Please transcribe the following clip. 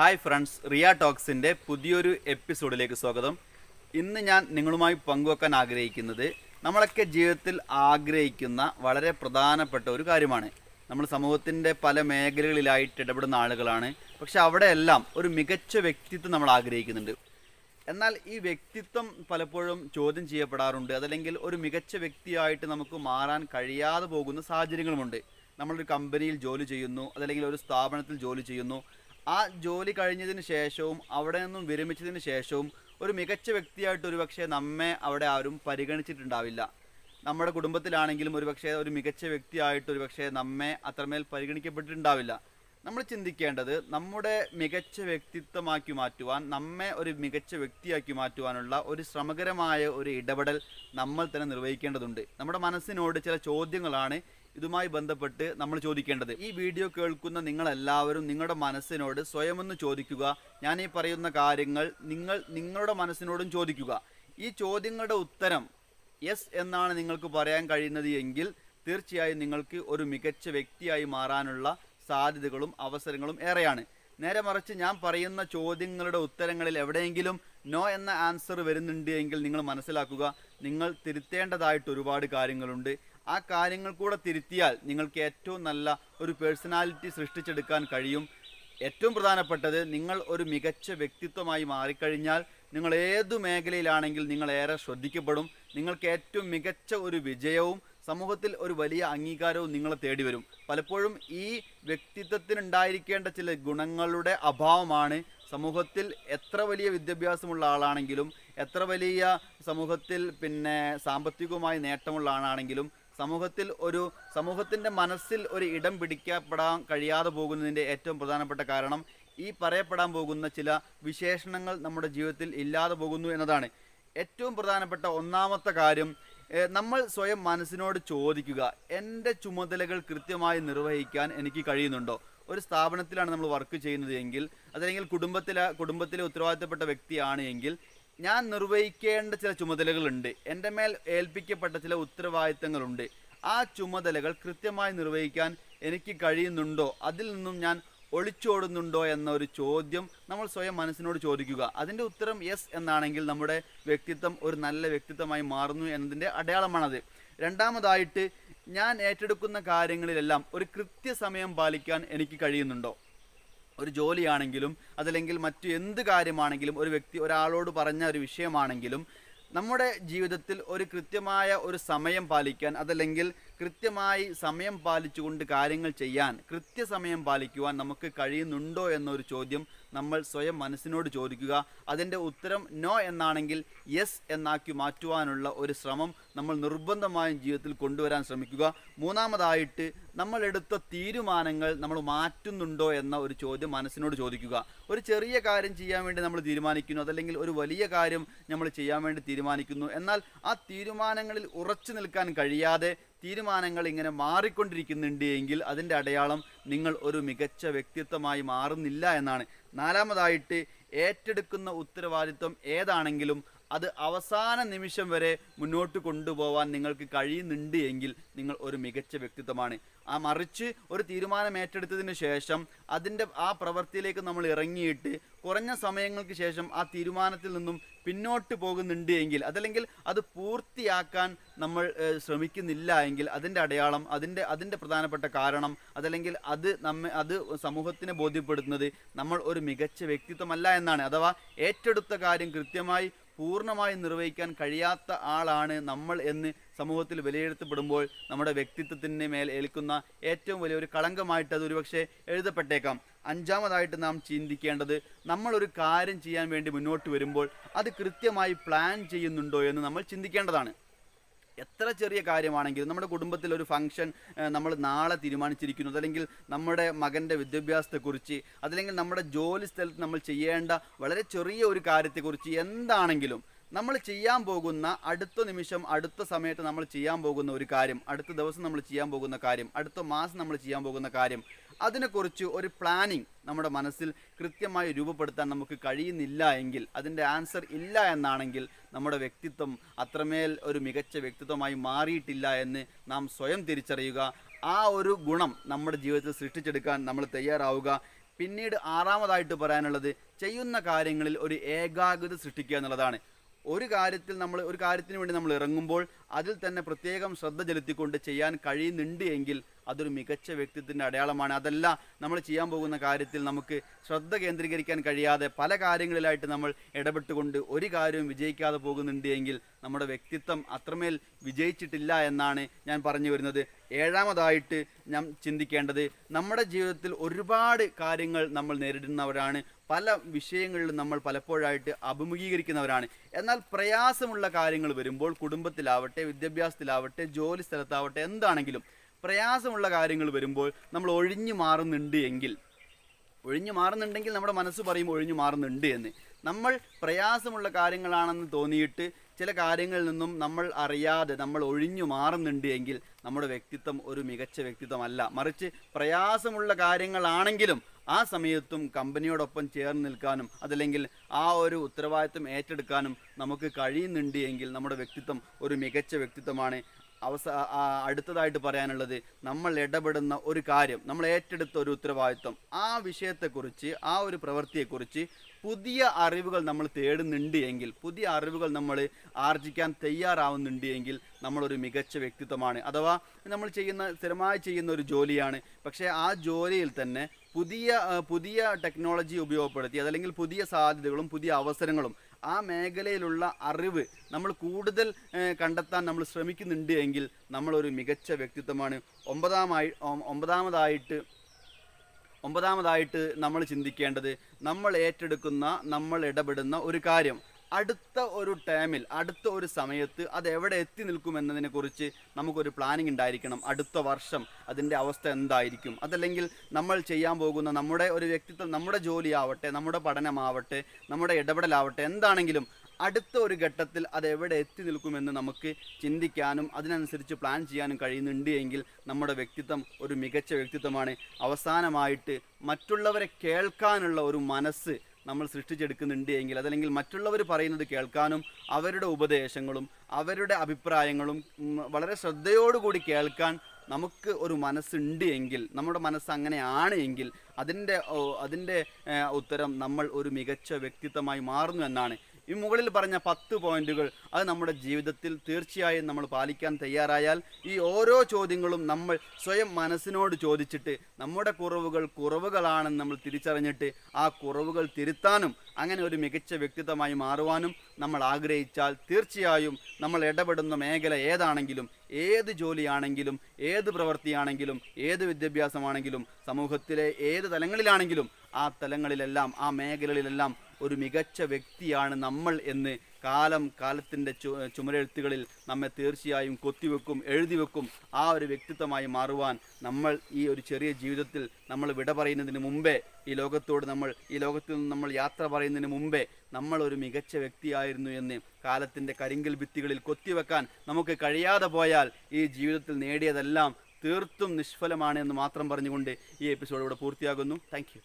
hi friends Riya ടോക്സിൻ്റെ പുതിയൊരു എപ്പിസോഡിലേക്ക് സ്വാഗതം ഇന്ന് ഞാൻ നിങ്ങളുമായി പങ്കുവെക്കാൻ ആഗ്രഹിക്കുന്നത് നമ്മളൊക്കെ ജീവിതത്തിൽ ആഗ്രഹിക്കുന്ന വളരെ പ്രധാനപ്പെട്ട ഒരു കാര്യമാണ് നമ്മൾ സമൂഹത്തിൻ്റെ പല മേഖലകളിലായിട്ട് ഇടപെടുന്ന ആളുകളാണ് പക്ഷെ അവിടെയെല്ലാം ഒരു മികച്ച വ്യക്തിത്വം നമ്മൾ ആഗ്രഹിക്കുന്നുണ്ട് എന്നാൽ ഈ വ്യക്തിത്വം പലപ്പോഴും ചോദ്യം ചെയ്യപ്പെടാറുണ്ട് അതല്ലെങ്കിൽ ഒരു മികച്ച വ്യക്തിയായിട്ട് നമുക്ക് മാറാൻ കഴിയാതെ പോകുന്ന സാഹചര്യങ്ങളുമുണ്ട് നമ്മളൊരു കമ്പനിയിൽ ജോലി ചെയ്യുന്നു അതല്ലെങ്കിൽ ഒരു സ്ഥാപനത്തിൽ ജോലി ചെയ്യുന്നു ആ ജോലി കഴിഞ്ഞതിന് ശേഷവും അവിടെ നിന്നും വിരമിച്ചതിന് ശേഷവും ഒരു മികച്ച വ്യക്തിയായിട്ട് പക്ഷേ നമ്മെ അവിടെ ആരും പരിഗണിച്ചിട്ടുണ്ടാവില്ല നമ്മുടെ കുടുംബത്തിലാണെങ്കിലും പക്ഷേ ഒരു മികച്ച വ്യക്തിയായിട്ട് പക്ഷേ നമ്മെ അത്രമേൽ പരിഗണിക്കപ്പെട്ടിട്ടുണ്ടാവില്ല നമ്മൾ ചിന്തിക്കേണ്ടത് നമ്മുടെ മികച്ച വ്യക്തിത്വമാക്കി മാറ്റുവാൻ നമ്മെ ഒരു മികച്ച വ്യക്തിയാക്കി മാറ്റുവാനുള്ള ഒരു ശ്രമകരമായ ഒരു ഇടപെടൽ നമ്മൾ തന്നെ നിർവഹിക്കേണ്ടതുണ്ട് നമ്മുടെ മനസ്സിനോട് ചില ചോദ്യങ്ങളാണ് ഇതുമായി ബന്ധപ്പെട്ട് നമ്മൾ ചോദിക്കേണ്ടത് ഈ വീഡിയോ കേൾക്കുന്ന നിങ്ങളെല്ലാവരും നിങ്ങളുടെ മനസ്സിനോട് ഒന്ന് ചോദിക്കുക ഞാൻ ഈ പറയുന്ന കാര്യങ്ങൾ നിങ്ങൾ നിങ്ങളുടെ മനസ്സിനോടും ചോദിക്കുക ഈ ചോദ്യങ്ങളുടെ ഉത്തരം യെസ് എന്നാണ് നിങ്ങൾക്ക് പറയാൻ കഴിയുന്നത് എങ്കിൽ തീർച്ചയായും നിങ്ങൾക്ക് ഒരു മികച്ച വ്യക്തിയായി മാറാനുള്ള സാധ്യതകളും അവസരങ്ങളും ഏറെയാണ് നേരെ മറിച്ച് ഞാൻ പറയുന്ന ചോദ്യങ്ങളുടെ ഉത്തരങ്ങളിൽ എവിടെയെങ്കിലും നോ എന്ന ആൻസർ വരുന്നുണ്ട് എങ്കിൽ നിങ്ങൾ മനസ്സിലാക്കുക നിങ്ങൾ തിരുത്തേണ്ടതായിട്ട് ഒരുപാട് കാര്യങ്ങളുണ്ട് ആ കാര്യങ്ങൾ കൂടെ തിരുത്തിയാൽ നിങ്ങൾക്ക് ഏറ്റവും നല്ല ഒരു പേഴ്സണാലിറ്റി സൃഷ്ടിച്ചെടുക്കാൻ കഴിയും ഏറ്റവും പ്രധാനപ്പെട്ടത് നിങ്ങൾ ഒരു മികച്ച വ്യക്തിത്വമായി മാറിക്കഴിഞ്ഞാൽ നിങ്ങൾ ഏത് മേഖലയിലാണെങ്കിൽ നിങ്ങൾ ഏറെ ശ്രദ്ധിക്കപ്പെടും നിങ്ങൾക്ക് ഏറ്റവും മികച്ച ഒരു വിജയവും സമൂഹത്തിൽ ഒരു വലിയ അംഗീകാരവും നിങ്ങളെ തേടി വരും പലപ്പോഴും ഈ വ്യക്തിത്വത്തിനുണ്ടായിരിക്കേണ്ട ചില ഗുണങ്ങളുടെ അഭാവമാണ് സമൂഹത്തിൽ എത്ര വലിയ വിദ്യാഭ്യാസമുള്ള ആളാണെങ്കിലും എത്ര വലിയ സമൂഹത്തിൽ പിന്നെ സാമ്പത്തികമായി നേട്ടമുള്ള ആളാണെങ്കിലും സമൂഹത്തിൽ ഒരു സമൂഹത്തിൻ്റെ മനസ്സിൽ ഒരു ഇടം പിടിക്കപ്പെടാൻ കഴിയാതെ പോകുന്നതിൻ്റെ ഏറ്റവും പ്രധാനപ്പെട്ട കാരണം ഈ പറയപ്പെടാൻ പോകുന്ന ചില വിശേഷണങ്ങൾ നമ്മുടെ ജീവിതത്തിൽ ഇല്ലാതെ പോകുന്നു എന്നതാണ് ഏറ്റവും പ്രധാനപ്പെട്ട ഒന്നാമത്തെ കാര്യം നമ്മൾ സ്വയം മനസ്സിനോട് ചോദിക്കുക എൻ്റെ ചുമതലകൾ കൃത്യമായി നിർവഹിക്കാൻ എനിക്ക് കഴിയുന്നുണ്ടോ ഒരു സ്ഥാപനത്തിലാണ് നമ്മൾ വർക്ക് ചെയ്യുന്നത് എങ്കിൽ അതല്ലെങ്കിൽ കുടുംബത്തിലെ കുടുംബത്തിലെ ഉത്തരവാദിത്തപ്പെട്ട വ്യക്തിയാണ് എങ്കിൽ ഞാൻ നിർവഹിക്കേണ്ട ചില ചുമതലകളുണ്ട് എൻ്റെ മേൽ ഏൽപ്പിക്കപ്പെട്ട ചില ഉത്തരവാദിത്തങ്ങളുണ്ട് ആ ചുമതലകൾ കൃത്യമായി നിർവഹിക്കാൻ എനിക്ക് കഴിയുന്നുണ്ടോ അതിൽ നിന്നും ഞാൻ ഒളിച്ചോടുന്നുണ്ടോ എന്ന ഒരു ചോദ്യം നമ്മൾ സ്വയം മനസ്സിനോട് ചോദിക്കുക അതിൻ്റെ ഉത്തരം യെസ് എന്നാണെങ്കിൽ നമ്മുടെ വ്യക്തിത്വം ഒരു നല്ല വ്യക്തിത്വമായി മാറുന്നു എന്നതിൻ്റെ അടയാളമാണത് രണ്ടാമതായിട്ട് ഞാൻ ഏറ്റെടുക്കുന്ന കാര്യങ്ങളിലെല്ലാം ഒരു കൃത്യസമയം പാലിക്കാൻ എനിക്ക് കഴിയുന്നുണ്ടോ ഒരു ജോലിയാണെങ്കിലും അതല്ലെങ്കിൽ മറ്റു എന്ത് കാര്യമാണെങ്കിലും ഒരു വ്യക്തി ഒരാളോട് പറഞ്ഞ ഒരു വിഷയമാണെങ്കിലും നമ്മുടെ ജീവിതത്തിൽ ഒരു കൃത്യമായ ഒരു സമയം പാലിക്കാൻ അതല്ലെങ്കിൽ കൃത്യമായി സമയം പാലിച്ചുകൊണ്ട് കാര്യങ്ങൾ ചെയ്യാൻ കൃത്യസമയം പാലിക്കുവാൻ നമുക്ക് കഴിയുന്നുണ്ടോ എന്നൊരു ചോദ്യം നമ്മൾ സ്വയം മനസ്സിനോട് ചോദിക്കുക അതിൻ്റെ ഉത്തരം നോ എന്നാണെങ്കിൽ യെസ് എന്നാക്കി മാറ്റുവാനുള്ള ഒരു ശ്രമം നമ്മൾ നിർബന്ധമായും ജീവിതത്തിൽ കൊണ്ടുവരാൻ ശ്രമിക്കുക മൂന്നാമതായിട്ട് നമ്മൾ തീരുമാനങ്ങൾ നമ്മൾ മാറ്റുന്നുണ്ടോ എന്ന ഒരു ചോദ്യം മനസ്സിനോട് ചോദിക്കുക ഒരു ചെറിയ കാര്യം ചെയ്യാൻ വേണ്ടി നമ്മൾ തീരുമാനിക്കുന്നു അതല്ലെങ്കിൽ ഒരു വലിയ കാര്യം നമ്മൾ ചെയ്യാൻ വേണ്ടി തീരുമാനിക്കുന്നു എന്നാൽ ആ തീരുമാനങ്ങളിൽ ഉറച്ചു നിൽക്കാൻ കഴിയാതെ തീരുമാനങ്ങൾ ഇങ്ങനെ മാറിക്കൊണ്ടിരിക്കുന്നുണ്ട് എങ്കിൽ അതിൻ്റെ അടയാളം നിങ്ങൾ ഒരു മികച്ച വ്യക്തിത്വമായി മാറുന്നില്ല എന്നാണ് നാലാമതായിട്ട് ഏറ്റെടുക്കുന്ന ഉത്തരവാദിത്വം ഏതാണെങ്കിലും അത് അവസാന നിമിഷം വരെ മുന്നോട്ട് കൊണ്ടുപോകാൻ നിങ്ങൾക്ക് കഴിയുന്നുണ്ട് എങ്കിൽ നിങ്ങൾ ഒരു മികച്ച വ്യക്തിത്വമാണ് ആ മറിച്ച് ഒരു തീരുമാനം ഏറ്റെടുത്തതിന് ശേഷം അതിൻ്റെ ആ പ്രവൃത്തിയിലേക്ക് നമ്മൾ ഇറങ്ങിയിട്ട് കുറഞ്ഞ സമയങ്ങൾക്ക് ശേഷം ആ തീരുമാനത്തിൽ നിന്നും പിന്നോട്ട് പോകുന്നുണ്ട് എങ്കിൽ അതല്ലെങ്കിൽ അത് പൂർത്തിയാക്കാൻ നമ്മൾ ശ്രമിക്കുന്നില്ല എങ്കിൽ അതിൻ്റെ അടയാളം അതിൻ്റെ അതിൻ്റെ പ്രധാനപ്പെട്ട കാരണം അതല്ലെങ്കിൽ അത് നമ്മെ അത് സമൂഹത്തിനെ ബോധ്യപ്പെടുത്തുന്നത് നമ്മൾ ഒരു മികച്ച വ്യക്തിത്വമല്ല എന്നാണ് അഥവാ ഏറ്റെടുത്ത കാര്യം കൃത്യമായി പൂർണ്ണമായി നിർവഹിക്കാൻ കഴിയാത്ത ആളാണ് നമ്മൾ എന്ന് സമൂഹത്തിൽ വിലയിരുത്തപ്പെടുമ്പോൾ നമ്മുടെ വ്യക്തിത്വത്തിന് മേൽ ഏൽക്കുന്ന ഏറ്റവും വലിയൊരു കളങ്കമായിട്ട് അത് ഒരുപക്ഷെ എഴുതപ്പെട്ടേക്കാം അഞ്ചാമതായിട്ട് നാം ചിന്തിക്കേണ്ടത് നമ്മളൊരു കാര്യം ചെയ്യാൻ വേണ്ടി മുന്നോട്ട് വരുമ്പോൾ അത് കൃത്യമായി പ്ലാൻ ചെയ്യുന്നുണ്ടോ എന്ന് നമ്മൾ ചിന്തിക്കേണ്ടതാണ് എത്ര ചെറിയ കാര്യമാണെങ്കിലും നമ്മുടെ കുടുംബത്തിൽ ഒരു ഫംഗ്ഷൻ നമ്മൾ നാളെ തീരുമാനിച്ചിരിക്കുന്നു അല്ലെങ്കിൽ നമ്മുടെ മകൻ്റെ വിദ്യാഭ്യാസത്തെക്കുറിച്ച് അതല്ലെങ്കിൽ നമ്മുടെ ജോലി സ്ഥലത്ത് നമ്മൾ ചെയ്യേണ്ട വളരെ ചെറിയ ഒരു കാര്യത്തെക്കുറിച്ച് എന്താണെങ്കിലും നമ്മൾ ചെയ്യാൻ പോകുന്ന അടുത്ത നിമിഷം അടുത്ത സമയത്ത് നമ്മൾ ചെയ്യാൻ പോകുന്ന ഒരു കാര്യം അടുത്ത ദിവസം നമ്മൾ ചെയ്യാൻ പോകുന്ന കാര്യം അടുത്ത മാസം നമ്മൾ ചെയ്യാൻ പോകുന്ന കാര്യം അതിനെക്കുറിച്ച് ഒരു പ്ലാനിങ് നമ്മുടെ മനസ്സിൽ കൃത്യമായി രൂപപ്പെടുത്താൻ നമുക്ക് കഴിയുന്നില്ല എങ്കിൽ അതിൻ്റെ ആൻസർ ഇല്ല എന്നാണെങ്കിൽ നമ്മുടെ വ്യക്തിത്വം അത്രമേൽ ഒരു മികച്ച വ്യക്തിത്വമായി മാറിയിട്ടില്ല എന്ന് നാം സ്വയം തിരിച്ചറിയുക ആ ഒരു ഗുണം നമ്മുടെ ജീവിതത്തിൽ സൃഷ്ടിച്ചെടുക്കാൻ നമ്മൾ തയ്യാറാവുക പിന്നീട് ആറാമതായിട്ട് പറയാനുള്ളത് ചെയ്യുന്ന കാര്യങ്ങളിൽ ഒരു ഏകാഗ്രത സൃഷ്ടിക്കുക എന്നുള്ളതാണ് ഒരു കാര്യത്തിൽ നമ്മൾ ഒരു കാര്യത്തിന് വേണ്ടി നമ്മൾ ഇറങ്ങുമ്പോൾ അതിൽ തന്നെ പ്രത്യേകം ശ്രദ്ധ ചെലുത്തിക്കൊണ്ട് ചെയ്യാൻ കഴിയുന്നുണ്ട് എങ്കിൽ അതൊരു മികച്ച വ്യക്തിത്വത്തിൻ്റെ അടയാളമാണ് അതല്ല നമ്മൾ ചെയ്യാൻ പോകുന്ന കാര്യത്തിൽ നമുക്ക് ശ്രദ്ധ കേന്ദ്രീകരിക്കാൻ കഴിയാതെ പല കാര്യങ്ങളിലായിട്ട് നമ്മൾ ഇടപെട്ടുകൊണ്ട് ഒരു കാര്യവും വിജയിക്കാതെ പോകുന്നുണ്ട് എങ്കിൽ നമ്മുടെ വ്യക്തിത്വം അത്രമേൽ വിജയിച്ചിട്ടില്ല എന്നാണ് ഞാൻ പറഞ്ഞു വരുന്നത് ഏഴാമതായിട്ട് ഞാൻ ചിന്തിക്കേണ്ടത് നമ്മുടെ ജീവിതത്തിൽ ഒരുപാട് കാര്യങ്ങൾ നമ്മൾ നേരിടുന്നവരാണ് പല വിഷയങ്ങളിലും നമ്മൾ പലപ്പോഴായിട്ട് അഭിമുഖീകരിക്കുന്നവരാണ് എന്നാൽ പ്രയാസമുള്ള കാര്യങ്ങൾ വരുമ്പോൾ കുടുംബത്തിലാവട്ടെ വിദ്യാഭ്യാസത്തിലാവട്ടെ ജോലി സ്ഥലത്താവട്ടെ എന്താണെങ്കിലും പ്രയാസമുള്ള കാര്യങ്ങൾ വരുമ്പോൾ നമ്മൾ ഒഴിഞ്ഞു മാറുന്നുണ്ട് എങ്കിൽ ഒഴിഞ്ഞു മാറുന്നുണ്ടെങ്കിൽ നമ്മുടെ മനസ്സ് പറയും ഒഴിഞ്ഞു മാറുന്നുണ്ട് എന്ന് നമ്മൾ പ്രയാസമുള്ള കാര്യങ്ങളാണെന്ന് തോന്നിയിട്ട് ചില കാര്യങ്ങളിൽ നിന്നും നമ്മൾ അറിയാതെ നമ്മൾ ഒഴിഞ്ഞു മാറുന്നുണ്ട് എങ്കിൽ നമ്മുടെ വ്യക്തിത്വം ഒരു മികച്ച വ്യക്തിത്വമല്ല മറിച്ച് പ്രയാസമുള്ള കാര്യങ്ങളാണെങ്കിലും ആ സമയത്തും കമ്പനിയോടൊപ്പം ചേർന്ന് നിൽക്കാനും അതല്ലെങ്കിൽ ആ ഒരു ഉത്തരവാദിത്വം ഏറ്റെടുക്കാനും നമുക്ക് കഴിയുന്നുണ്ട് എങ്കിൽ നമ്മുടെ വ്യക്തിത്വം ഒരു മികച്ച വ്യക്തിത്വമാണ് അവസ അടുത്തതായിട്ട് പറയാനുള്ളത് നമ്മൾ ഇടപെടുന്ന ഒരു കാര്യം നമ്മൾ ഏറ്റെടുത്ത ഒരു ഉത്തരവാദിത്വം ആ വിഷയത്തെക്കുറിച്ച് ആ ഒരു പ്രവൃത്തിയെക്കുറിച്ച് പുതിയ അറിവുകൾ നമ്മൾ തേടുന്നുണ്ട് എങ്കിൽ പുതിയ അറിവുകൾ നമ്മൾ ആർജിക്കാൻ തയ്യാറാവുന്നുണ്ട് എങ്കിൽ നമ്മളൊരു മികച്ച വ്യക്തിത്വമാണ് അഥവാ നമ്മൾ ചെയ്യുന്ന സ്ഥിരമായി ചെയ്യുന്ന ഒരു ജോലിയാണ് പക്ഷേ ആ ജോലിയിൽ തന്നെ പുതിയ പുതിയ ടെക്നോളജി ഉപയോഗപ്പെടുത്തി അതല്ലെങ്കിൽ പുതിയ സാധ്യതകളും പുതിയ അവസരങ്ങളും ആ മേഖലയിലുള്ള അറിവ് നമ്മൾ കൂടുതൽ കണ്ടെത്താൻ നമ്മൾ ശ്രമിക്കുന്നുണ്ട് എങ്കിൽ നമ്മളൊരു മികച്ച വ്യക്തിത്വമാണ് ഒമ്പതാമായി ഒമ്പതാമതായിട്ട് ഒമ്പതാമതായിട്ട് നമ്മൾ ചിന്തിക്കേണ്ടത് നമ്മൾ ഏറ്റെടുക്കുന്ന നമ്മൾ ഇടപെടുന്ന ഒരു കാര്യം അടുത്ത ഒരു ടൈമിൽ അടുത്ത ഒരു സമയത്ത് അത് എവിടെ എത്തി നിൽക്കും എന്നതിനെക്കുറിച്ച് നമുക്കൊരു പ്ലാനിംഗ് ഉണ്ടായിരിക്കണം അടുത്ത വർഷം അതിൻ്റെ അവസ്ഥ എന്തായിരിക്കും അതല്ലെങ്കിൽ നമ്മൾ ചെയ്യാൻ പോകുന്ന നമ്മുടെ ഒരു വ്യക്തിത്വം നമ്മുടെ ജോലിയാവട്ടെ നമ്മുടെ പഠനമാവട്ടെ നമ്മുടെ ഇടപെടലാവട്ടെ എന്താണെങ്കിലും അടുത്ത ഒരു ഘട്ടത്തിൽ അത് എവിടെ എത്തി നിൽക്കുമെന്ന് നമുക്ക് ചിന്തിക്കാനും അതിനനുസരിച്ച് പ്ലാൻ ചെയ്യാനും കഴിയുന്നുണ്ട് എങ്കിൽ നമ്മുടെ വ്യക്തിത്വം ഒരു മികച്ച വ്യക്തിത്വമാണ് അവസാനമായിട്ട് മറ്റുള്ളവരെ കേൾക്കാനുള്ള ഒരു മനസ്സ് നമ്മൾ സൃഷ്ടിച്ചെടുക്കുന്നുണ്ട് എങ്കിൽ അതല്ലെങ്കിൽ മറ്റുള്ളവർ പറയുന്നത് കേൾക്കാനും അവരുടെ ഉപദേശങ്ങളും അവരുടെ അഭിപ്രായങ്ങളും വളരെ ശ്രദ്ധയോടുകൂടി കേൾക്കാൻ നമുക്ക് ഒരു മനസ്സുണ്ട് എങ്കിൽ നമ്മുടെ മനസ്സ് അങ്ങനെയാണ് എങ്കിൽ അതിൻ്റെ അതിൻ്റെ ഉത്തരം നമ്മൾ ഒരു മികച്ച വ്യക്തിത്വമായി മാറുന്നു എന്നാണ് ഈ മുകളിൽ പറഞ്ഞ പത്ത് പോയിന്റുകൾ അത് നമ്മുടെ ജീവിതത്തിൽ തീർച്ചയായും നമ്മൾ പാലിക്കാൻ തയ്യാറായാൽ ഈ ഓരോ ചോദ്യങ്ങളും നമ്മൾ സ്വയം മനസ്സിനോട് ചോദിച്ചിട്ട് നമ്മുടെ കുറവുകൾ കുറവുകളാണെന്ന് നമ്മൾ തിരിച്ചറിഞ്ഞിട്ട് ആ കുറവുകൾ തിരുത്താനും അങ്ങനെ ഒരു മികച്ച വ്യക്തിത്വമായി മാറുവാനും നമ്മൾ ആഗ്രഹിച്ചാൽ തീർച്ചയായും നമ്മൾ ഇടപെടുന്ന മേഖല ഏതാണെങ്കിലും ഏത് ജോലിയാണെങ്കിലും ഏത് പ്രവൃത്തിയാണെങ്കിലും ഏത് വിദ്യാഭ്യാസമാണെങ്കിലും സമൂഹത്തിലെ ഏത് തലങ്ങളിലാണെങ്കിലും ആ തലങ്ങളിലെല്ലാം ആ മേഖലകളിലെല്ലാം ഒരു മികച്ച വ്യക്തിയാണ് നമ്മൾ എന്ന് കാലം കാലത്തിൻ്റെ ചു ചുമരെഴുത്തുകളിൽ നമ്മെ തീർച്ചയായും കൊത്തിവെക്കും എഴുതി വെക്കും ആ ഒരു വ്യക്തിത്വമായി മാറുവാൻ നമ്മൾ ഈ ഒരു ചെറിയ ജീവിതത്തിൽ നമ്മൾ വിട പറയുന്നതിന് മുമ്പേ ഈ ലോകത്തോട് നമ്മൾ ഈ ലോകത്തിൽ നിന്ന് നമ്മൾ യാത്ര പറയുന്നതിന് മുമ്പേ നമ്മൾ ഒരു മികച്ച വ്യക്തിയായിരുന്നു എന്ന് കാലത്തിൻ്റെ കരിങ്കൽ ഭിത്തികളിൽ കൊത്തിവെക്കാൻ നമുക്ക് കഴിയാതെ പോയാൽ ഈ ജീവിതത്തിൽ നേടിയതെല്ലാം തീർത്തും നിഷ്ഫലമാണ് എന്ന് മാത്രം പറഞ്ഞുകൊണ്ട് ഈ എപ്പിസോഡ് ഇവിടെ പൂർത്തിയാകുന്നു താങ്ക്